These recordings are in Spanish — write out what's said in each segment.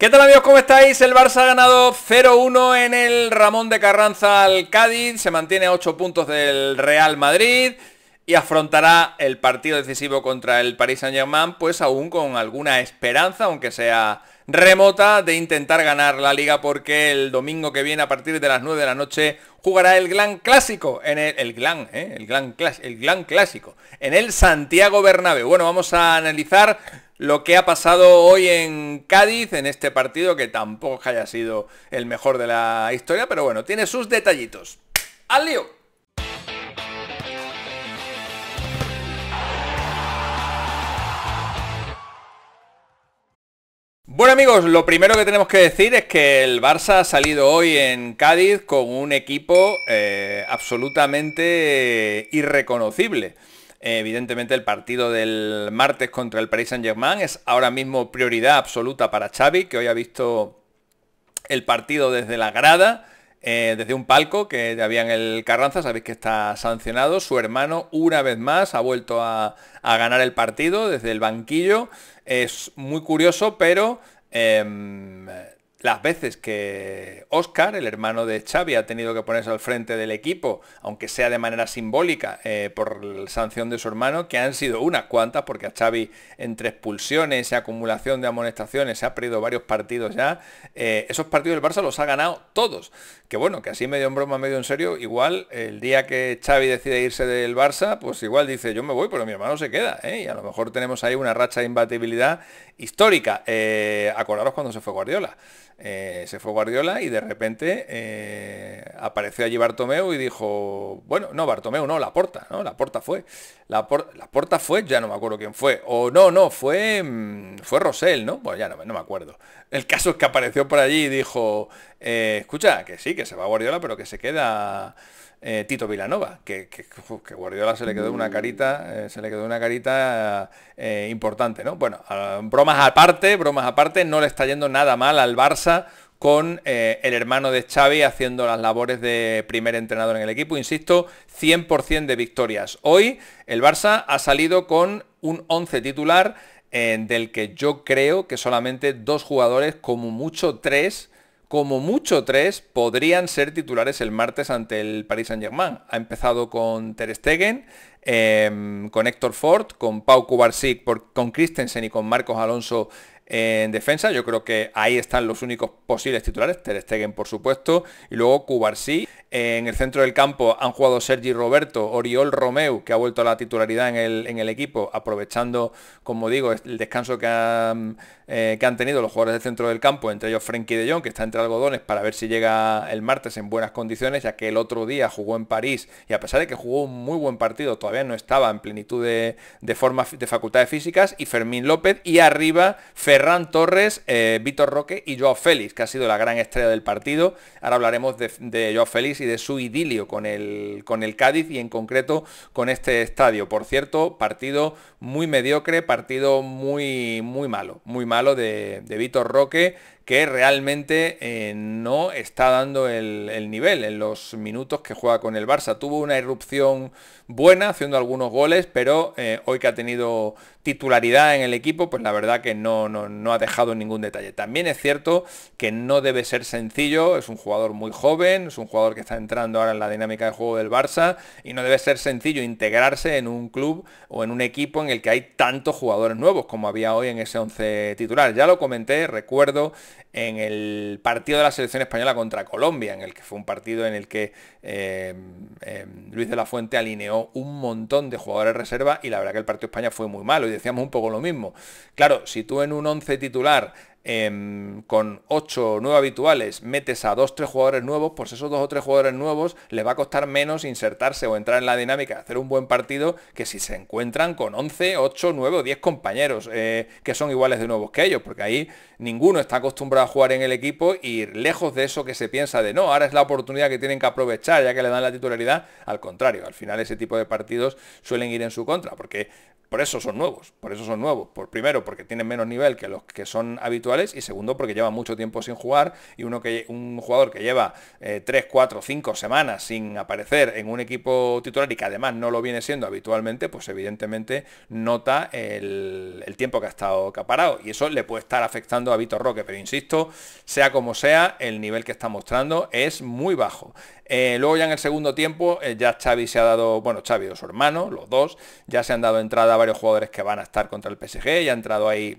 ¿Qué tal amigos? ¿Cómo estáis? El Barça ha ganado 0-1 en el Ramón de Carranza al Cádiz, se mantiene a 8 puntos del Real Madrid y afrontará el partido decisivo contra el Paris Saint-Germain pues aún con alguna esperanza, aunque sea remota, de intentar ganar la liga porque el domingo que viene a partir de las 9 de la noche jugará el Gran Clásico en el, el Gran, ¿eh? el Gran Clásico en el Santiago Bernabéu. Bueno, vamos a analizar lo que ha pasado hoy en Cádiz, en este partido que tampoco haya sido el mejor de la historia, pero bueno, tiene sus detallitos. ¡Al lío! Bueno amigos, lo primero que tenemos que decir es que el Barça ha salido hoy en Cádiz con un equipo eh, absolutamente irreconocible. Eh, evidentemente el partido del martes contra el Paris Saint-Germain es ahora mismo prioridad absoluta para Xavi, que hoy ha visto el partido desde la grada, eh, desde un palco que había en el Carranza, sabéis que está sancionado. Su hermano, una vez más, ha vuelto a, ganar el partido desde el banquillo. Es muy curioso, pero em, las veces que Oscar, el hermano de Xavi, ha tenido que ponerse al frente del equipo, aunque sea de manera simbólica, eh, por sanción de su hermano, que han sido unas cuantas, porque a Xavi entre expulsiones y acumulación de amonestaciones se ha perdido varios partidos ya, eh, esos partidos del Barça los ha ganado todos. Que bueno, que así medio en broma, medio en serio, igual el día que Xavi decide irse del Barça, pues igual dice yo me voy, pero mi hermano se queda, ¿eh? y a lo mejor tenemos ahí una racha de imbatibilidad histórica. Eh, acordaros cuando se fue Guardiola. Eh, se fue Guardiola y de repente eh, apareció allí Bartomeu y dijo, bueno, no, Bartomeu no, la porta ¿no? la puerta fue. la puerta fue, ya no me acuerdo quién fue. O no, no, fue, mm, fue Rosell, ¿no? Pues ya no, no me acuerdo. El caso es que apareció por allí y dijo, escucha, que sí, que se va Guardiola, pero que se queda... Eh, Tito Vilanova, que, Guardiola se le quedó una carita, eh, se le quedó una carita eh, importante, ¿no? Bueno, bromas aparte, bromas aparte, no le está yendo nada mal al Barça con el hermano de Xavi haciendo las labores de primer entrenador en el equipo, insisto, 100% de victorias. Hoy el Barça ha salido con un 11 titular del que yo creo que solamente dos jugadores, como mucho tres, como mucho tres podrían ser titulares el martes ante el Paris Saint-Germain. Ha empezado con Ter Stegen, em, con Héctor Ford, con Pau Kubarsik, con Christensen y con Marcos Alonso en defensa, yo creo que ahí están los únicos posibles titulares, Ter Stegen por supuesto, y luego Cubarsí. En el centro del campo han jugado Sergi Roberto, Oriol Romeu, que ha vuelto a la titularidad en el, equipo, aprovechando, como digo, el descanso que han, eh, que han tenido los jugadores del centro del campo, entre ellos Frenkie de Jong, que está entre algodones, para ver si llega el martes en buenas condiciones, ya que el otro día jugó en París y a pesar de que jugó un muy buen partido, todavía no estaba en plenitud de, de, forma, de facultades físicas, y Fermín López, y arriba Fermín Ferran Torres, eh, Vitor Roque y Joao Félix, que ha sido la gran estrella del partido. Ahora hablaremos de, de, Joao Félix y de su idilio con el, con el Cádiz y en concreto con este estadio. Por cierto, partido muy mediocre, partido muy, muy malo, muy malo de, de Víctor Roque, que realmente eh, no está dando el, nivel en los minutos que juega con el Barça. Tuvo una irrupción buena haciendo algunos goles, pero eh, hoy que ha tenido titularidad en el equipo, pues la verdad que no, no, no ha dejado ningún detalle. También es cierto que no debe ser sencillo, es un jugador muy joven, es un jugador que está entrando ahora en la dinámica de juego del Barça y no debe ser sencillo integrarse en un club o en un equipo en el que hay tantos jugadores nuevos como había hoy en ese 11 titular. Ya lo comenté, recuerdo en el partido de la selección española contra Colombia, en el que fue un partido en el que eh, eh, Luis de la Fuente alineó un montón de jugadores reserva y la verdad que el partido de España fue muy malo y decíamos un poco lo mismo. Claro, si tú en un 11 titular Em, con 8 o 9 habituales metes a 2 o 3 jugadores nuevos, pues esos 2 o 3 jugadores nuevos Les va a costar menos insertarse o entrar en la dinámica, hacer un buen partido que si se encuentran con 11, 8, 9 o 10 compañeros eh, que son iguales de nuevos que ellos, porque ahí ninguno está acostumbrado a jugar en el equipo y lejos de eso que se piensa de no, ahora es la oportunidad que tienen que aprovechar ya que le dan la titularidad, al contrario, al final ese tipo de partidos suelen ir en su contra, porque por eso son nuevos, por eso son nuevos. Por, primero, porque tienen menos nivel que los que son habituales y segundo, porque lleva mucho tiempo sin jugar y uno que, un jugador que lleva 3, 4, 5 semanas sin aparecer en un equipo titular y que además no lo viene siendo habitualmente, pues evidentemente nota el, tiempo que ha estado acaparado y eso le puede estar afectando a Vitor Roque, pero insisto, sea como sea, el nivel que está mostrando es muy bajo. Eh, luego ya en el segundo tiempo eh, ya Xavi se ha dado, bueno, Xavi o su hermano, los dos, ya se han dado entrada varios jugadores que van a estar contra el PSG, y ha entrado ahí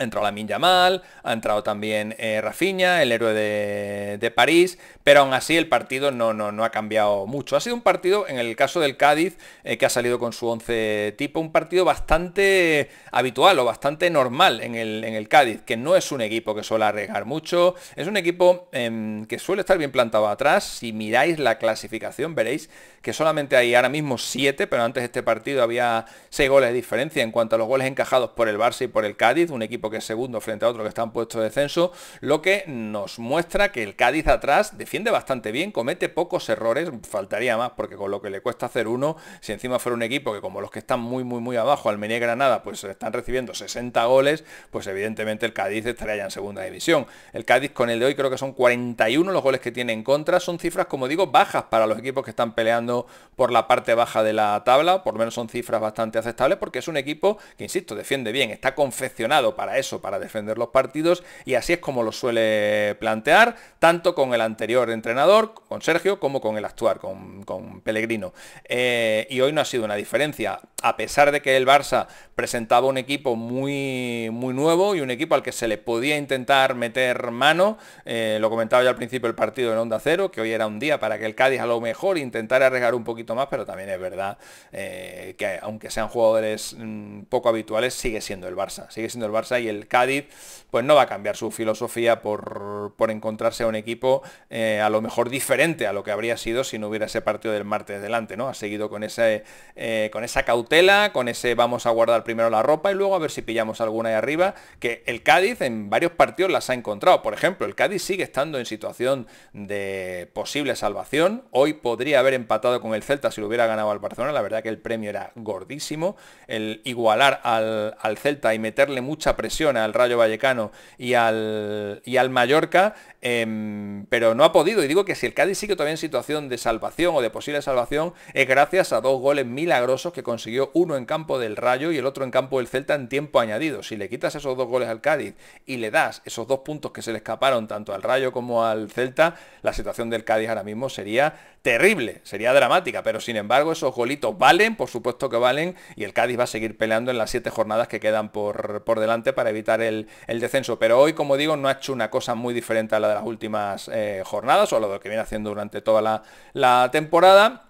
ha entrado la Mal, ha entrado también eh, Rafiña, el héroe de, París, pero aún así el partido no, ha cambiado mucho. Ha sido un partido, en el caso del Cádiz, eh, que ha salido con su 11 tipo, un partido bastante habitual o bastante normal en el, en el Cádiz, que no es un equipo que suele arriesgar mucho, es un equipo em, que suele estar bien plantado atrás. Si miráis la clasificación veréis que solamente hay ahora mismo 7, pero antes de este partido había 6 goles de diferencia en cuanto a los goles encajados por el Barça y por el Cádiz, un equipo que es segundo frente a otro que está en puesto de descenso, lo que nos muestra que el Cádiz atrás defiende bastante bien, comete pocos errores, faltaría más, porque con lo que le cuesta hacer uno, si encima fuera un equipo que como los que están muy, muy, muy abajo, al y Granada, pues están recibiendo 60 goles, pues evidentemente el Cádiz estaría ya en segunda división. El Cádiz con el de hoy creo que son 41 los goles que tiene en contra, son cifras, como digo, bajas para los equipos que están peleando por la parte baja de la tabla, por lo menos son cifras bastante aceptables, porque es un equipo que, insisto, defiende bien, está confeccionado para eso, para defender los partidos y así es como lo suele plantear, tanto con el anterior entrenador, con Sergio, como con el actuar con, con Pellegrino. Eh, y hoy no ha sido una diferencia, a pesar de que el Barça presentaba un equipo muy, muy nuevo y un equipo al que se le podía intentar meter mano, eh, lo comentaba yo al principio el partido en Onda Cero, que hoy era un día para que el Cádiz a lo mejor intentara arriesgar un poquito más, pero también es verdad eh, que aunque sean jugadores mm, poco habituales, sigue siendo el Barça, sigue siendo el Barça y el Cádiz, pues no va a cambiar su filosofía por, encontrarse a un equipo eh, a lo mejor diferente a lo que habría sido si no hubiera ese partido del martes delante, ¿no? Ha seguido con, ese, eh, con esa cautela, con ese vamos a guardar primero la ropa y luego a ver si pillamos alguna ahí arriba, que el Cádiz en varios partidos las ha encontrado. Por ejemplo, el Cádiz sigue estando en situación de posible salvación. Hoy podría haber empatado con el Celta si lo hubiera ganado al Barcelona. La verdad que el premio era gordísimo. El igualar al Celta y meterle mucha presión al Rayo Vallecano y al, y al Mallorca, em, pero no ha podido. Y digo que si el Cádiz sigue todavía en situación de salvación o de posible salvación, es gracias a dos goles milagrosos que consiguió uno en campo del Rayo y el otro en campo del Celta en tiempo añadido. Si le quitas esos dos goles al Cádiz y le das esos dos puntos que se le escaparon tanto al Rayo como al Celta, la situación del Cádiz ahora mismo sería terrible, sería dramática, pero sin embargo esos golitos valen, por supuesto que valen, y el Cádiz va a seguir peleando en las siete jornadas que quedan por, por delante para evitar el, descenso. Pero hoy, como digo, no ha hecho una cosa muy diferente a la de las últimas eh, jornadas o a lo que viene haciendo durante toda la temporada.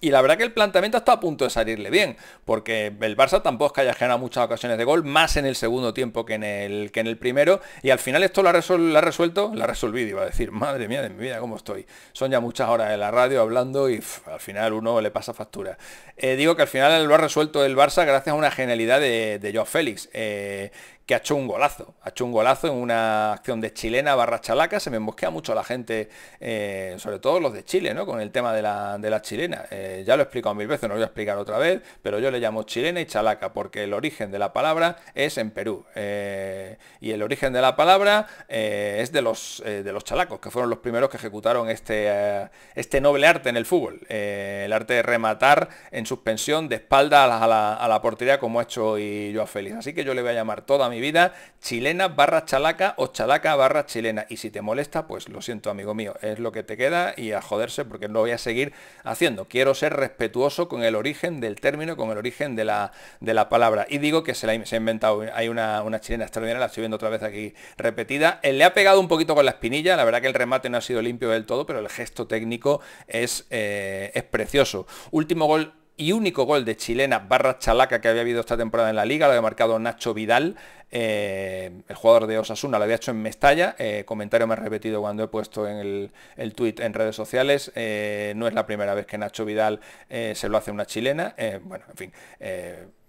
Y la verdad que el planteamiento está a punto de salirle bien, porque el Barça tampoco es que haya generado muchas ocasiones de gol, más en el segundo tiempo que en el, que en el primero, y al final esto lo ha, resuelto, lo ha resuelto, la resolvido, iba a decir, madre mía de mi vida, ¿cómo estoy? Son ya muchas horas en la radio hablando y al final uno le pasa factura. Eh, digo que al final lo ha resuelto el Barça gracias a una genialidad de, de Félix, eh, que ha hecho un golazo. Ha hecho un golazo en una acción de chilena barra chalaca. Se me embosquea mucho la gente, eh, sobre todo los de Chile, ¿no? Con el tema de la, chilena. Eh, ya lo he explicado mil veces, no lo voy a explicar otra vez, pero yo le llamo chilena y chalaca porque el origen de la palabra es en Perú. Eh, y el origen de la palabra es de los, de los chalacos, que fueron los primeros que ejecutaron este, este noble arte en el fútbol. el arte de rematar en suspensión de espalda a la, portería como ha hecho hoy Joao Félix. Así que yo le voy a llamar toda mi vida, chilena barra chalaca o chalaca barra chilena. Y si te molesta, pues lo siento, amigo mío, es lo que te queda y a joderse porque no voy a seguir haciendo. Quiero ser respetuoso con el origen del término, con el origen de la, de la palabra. Y digo que se, la, se ha inventado, hay una, una chilena extraordinaria, la estoy viendo otra vez aquí repetida. Él eh, le ha pegado un poquito con la espinilla, la verdad que el remate no ha sido limpio del todo, pero el gesto técnico es, eh, es precioso. Último gol y único gol de chilena barra chalaca que había habido esta temporada en la liga, lo había marcado Nacho Vidal, eh, el jugador de Osasuna, lo había hecho en Mestalla, eh, comentario comentario ha repetido cuando he puesto en el, tuit en redes sociales, eh, no es la primera vez que Nacho Vidal se lo hace una chilena, bueno, en fin,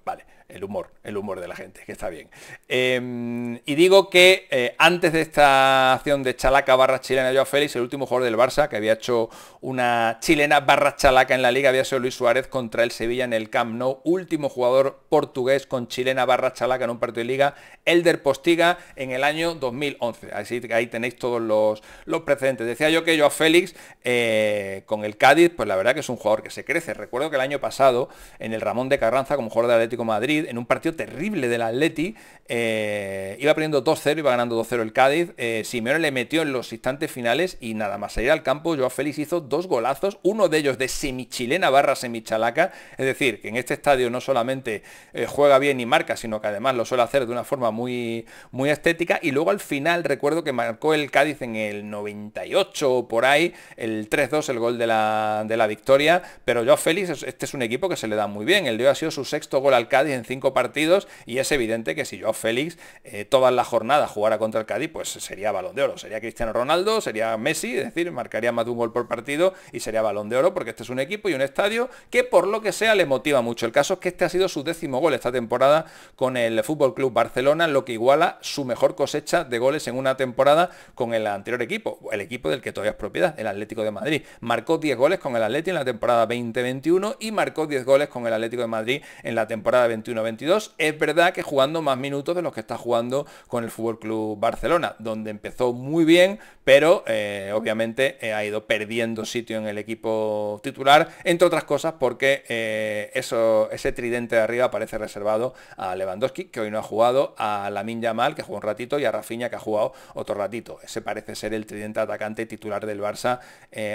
vale el humor, el humor de la gente, que está bien. Em, y digo que eh, antes de esta acción de chalaca barra chilena, a Félix, el último jugador del Barça, que había hecho una chilena barra chalaca en la liga, había sido Luis Suárez contra el Sevilla en el Camp Nou, último jugador portugués con chilena barra chalaca en un partido de liga, Elder Postiga, en el año 2011. Así que ahí tenéis todos los, los precedentes. Decía yo que a Félix, eh, con el Cádiz, pues la verdad que es un jugador que se crece. Recuerdo que el año pasado, en el Ramón de Carranza, como jugador de Atlético Madrid, en un partido terrible del Atleti. Eh, iba perdiendo 2-0, iba ganando 2-0 el Cádiz. Eh, Simeone le metió en los instantes finales y nada más salir al campo, Joao Félix hizo dos golazos, uno de ellos de semichilena barra semichalaca. Es decir, que en este estadio no solamente eh, juega bien y marca, sino que además lo suele hacer de una forma muy, muy estética. Y luego al final recuerdo que marcó el Cádiz en el 98 o por ahí, el 3-2, el gol de la, de la victoria. Pero Joao Félix, este es un equipo que se le da muy bien. El de hoy ha sido su sexto gol al Cádiz en cinco partidos y es evidente que si Joao Félix eh, toda todas jornada jornadas jugara contra el Cádiz, pues sería balón de oro. Sería Cristiano Ronaldo, sería Messi, es decir, marcaría más de un gol por partido y sería balón de oro porque este es un equipo y un estadio que por lo que sea le motiva mucho. El caso es que este ha sido su décimo gol esta temporada con el Fútbol Club Barcelona, lo que iguala su mejor cosecha de goles en una temporada con el anterior equipo, el equipo del que todavía es propiedad, el Atlético de Madrid. Marcó 10 goles con el Atlético en la temporada 2021 y marcó 10 goles con el Atlético de Madrid en la temporada 21 92. Es verdad que jugando más minutos de los que está jugando con el Fútbol Club Barcelona, donde empezó muy bien, pero eh, obviamente eh, ha ido perdiendo sitio en el equipo titular, entre otras cosas porque eh, eso, ese tridente de arriba parece reservado a Lewandowski, que hoy no ha jugado, a Lamin Yamal, que jugó un ratito, y a Rafinha, que ha jugado otro ratito. Ese parece ser el tridente atacante titular del Barça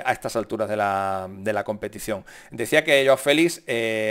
a estas alturas de la, de la competición. Decía que Joao Félix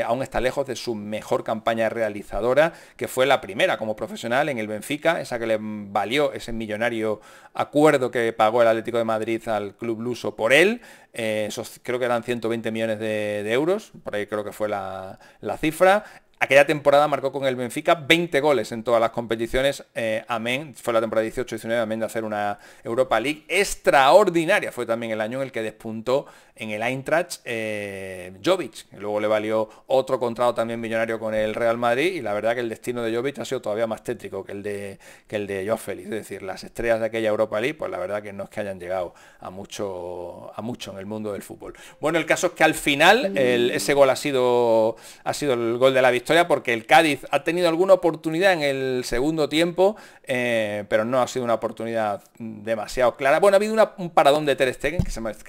aún está lejos de su mejor campaña de realizadora, que fue la primera como profesional en el Benfica, esa que le valió ese millonario acuerdo que pagó el Atlético de Madrid al club luso por él. Eh, esos creo que eran 120 millones de, euros, por ahí creo que fue la, la cifra. Aquella temporada marcó con el Benfica 20 goles en todas las competiciones. Eh, amén, fue la temporada 18-19, amén de hacer una Europa League extraordinaria. Fue también el año en el que despuntó en el Eintracht eh, Jovic. Luego le valió otro contrato también millonario con el Real Madrid y la verdad que el destino de Jovic ha sido todavía más tétrico que el de, que el de Es decir, las estrellas de aquella Europa League, pues la verdad que no es que hayan llegado a mucho, a mucho en el mundo del fútbol. Bueno, el caso es que al final ese gol ha sido, ha sido el gol de la victoria porque el Cádiz ha tenido alguna oportunidad en el segundo tiempo, eh, pero no ha sido una oportunidad demasiado clara. Bueno, ha habido un paradón de Ter Stegen que se me, estaba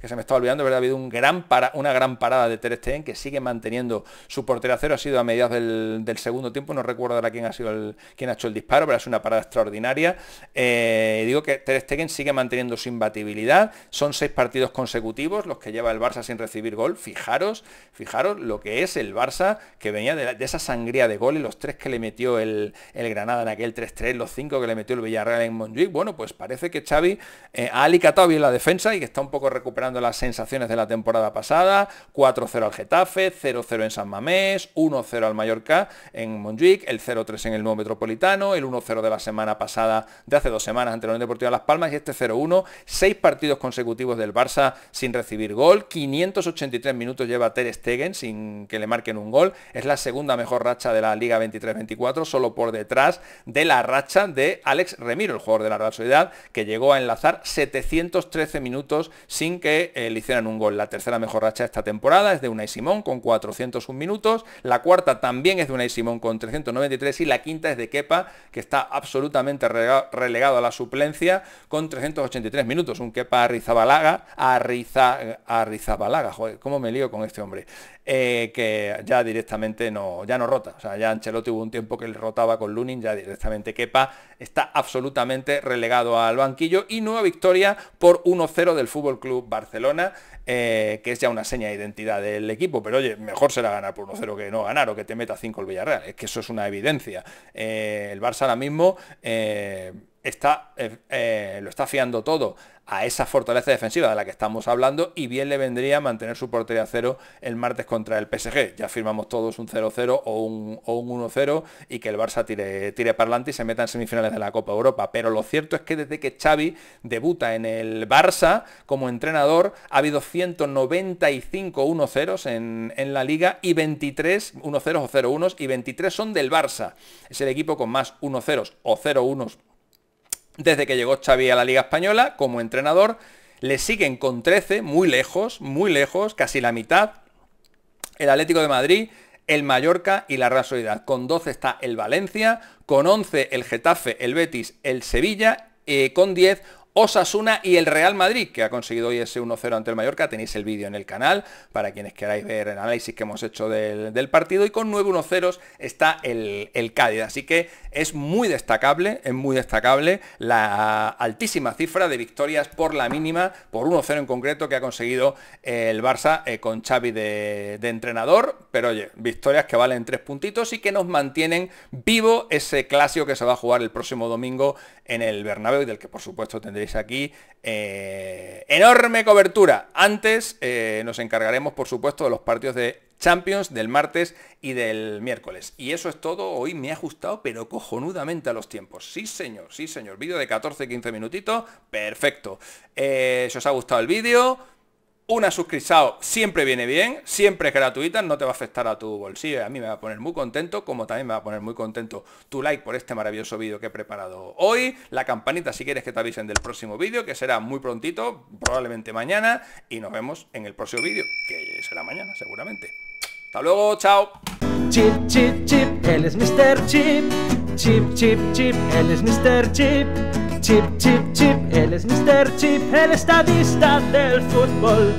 que se me estaba olvidando, ¿verdad? Ha habido un gran una gran parada de Ter Stegen que sigue manteniendo su portero cero, ha sido a mediados del, segundo tiempo, no recuerdo ahora quién ha sido el ha hecho el disparo, pero es una parada extraordinaria. Eh, digo que Ter Stegen sigue manteniendo su imbatibilidad, son seis partidos consecutivos los que lleva el Barça sin recibir gol, fijaros, fijaros lo que es el Barça que venía de, esa sangría de goles, los tres que le metió el, Granada en aquel 3-3, los cinco que le metió el Villarreal en Montjuic, bueno, pues parece que Xavi eh, ha alicatado bien la defensa y que está un poco recuperando las sensaciones de la temporada pasada, 4-0 al Getafe, 0-0 en San Mamés, 1-0 al Mallorca en Montjuic, el 0-3 en el Nuevo Metropolitano, el 1-0 de la semana pasada, de hace dos semanas ante la Unión Deportiva Las Palmas y este 0-1, seis partidos consecutivos del Barça sin recibir gol, 583 minutos lleva Ter Stegen sin que le marquen un gol, es la segunda mejor racha de la Liga 23-24, solo por detrás de la racha de Alex Remiro, el jugador de la Real Sociedad, que llegó a enlazar 713 minutos sin que eh, le hicieran un gol. La tercera mejor racha de esta temporada es de Unai Simón con 401 minutos, la cuarta también es de Unai Simón con 393 y la quinta es de Kepa, que está absolutamente relegado a la suplencia con 383 minutos, un Kepa Arrizabalaga, Arrizabalaga, joder, cómo me lío con este hombre, eh, que ya directamente no, ya no rota. O sea, ya Ancelotti hubo un tiempo que le rotaba con Lunin, ya directamente Kepa está absolutamente relegado al banquillo y nueva victoria por 1-0 del FC Club Barcelona, eh, que es ya una seña de identidad del equipo, pero oye, mejor será ganar por 1-0 que no ganar o que te meta 5 el Villarreal, es que eso es una evidencia. Eh, el Barça ahora mismo... Eh, está, eh, eh, lo está fiando todo a esa fortaleza defensiva de la que estamos hablando y bien le vendría mantener su portería cero el martes contra el PSG. Ya firmamos todos un 0-0 o un, 1-0 y que el Barça tire, tire para adelante y se meta en semifinales de la Copa Europa. Pero lo cierto es que desde que Xavi debuta en el Barça como entrenador ha habido 195 1-0 en, en la liga y 23 1-0 o 0-1 y 23 son del Barça. Es el equipo con más 1-0 o 0-1 desde que llegó Xavi a la Liga Española como entrenador, le siguen con 13, muy lejos, muy lejos, casi la mitad, el Atlético de Madrid, el Mallorca y la Real Sociedad. Con 12 está el Valencia, con 11 el Getafe, el Betis, el Sevilla, eh, con 10 Osasuna y el Real Madrid, que ha conseguido hoy ese 1-0 ante el Mallorca. Tenéis el vídeo en el canal para quienes queráis ver el análisis que hemos hecho del, partido. Y con 9-1-0 está el, Cádiz. Así que es muy destacable, es muy destacable la altísima cifra de victorias por la mínima, por 1-0 en concreto, que ha conseguido eh, el Barça eh, con Xavi de, entrenador. Pero oye, victorias que valen tres puntitos y que nos mantienen vivo ese clásico que se va a jugar el próximo domingo en el Bernabéu y del que por supuesto tendréis aquí eh, enorme cobertura. Antes eh, nos encargaremos, por supuesto, de los partidos de Champions del martes y del miércoles. Y eso es todo. Hoy me ha ajustado, pero cojonudamente a los tiempos. Sí, señor, sí, señor. Vídeo de 14-15 minutitos. Perfecto. Eh, si os ha gustado el vídeo una suscripción siempre viene bien, siempre es gratuita, no te va a afectar a tu bolsillo y a mí me va a poner muy contento, como también me va a poner muy contento tu like por este maravilloso vídeo que he preparado hoy, la campanita si quieres que te avisen del próximo vídeo, que será muy prontito, probablemente mañana, y nos vemos en el próximo vídeo, que será mañana seguramente. Hasta luego, chao. Chip, chip, chip, tip, tip, tip Alles mister tip, alles está vista del fútbol